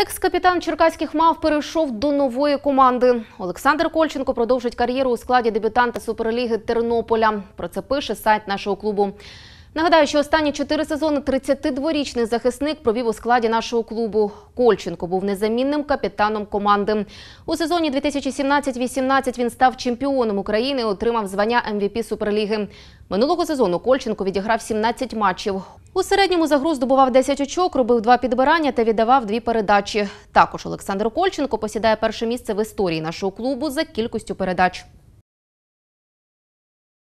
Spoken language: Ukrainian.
Екс-капітан Черкаських мав перейшов до нової команди. Олександр Кольченко продовжить кар'єру у складі дебютанта Суперліги Тернополя. Про це пише сайт нашого клубу. Нагадаю, що останні чотири сезони 32-річний захисник провів у складі нашого клубу. Кольченко був незамінним капітаном команди. У сезоні 2017-18 він став чемпіоном України, і отримав звання МВП Суперліги. Минулого сезону Кольченко відіграв 17 матчів. У середньому загруз добував 10 очок, робив два підбирання та віддавав дві передачі. Також Олександр Кольченко посідає перше місце в історії нашого клубу за кількістю передач.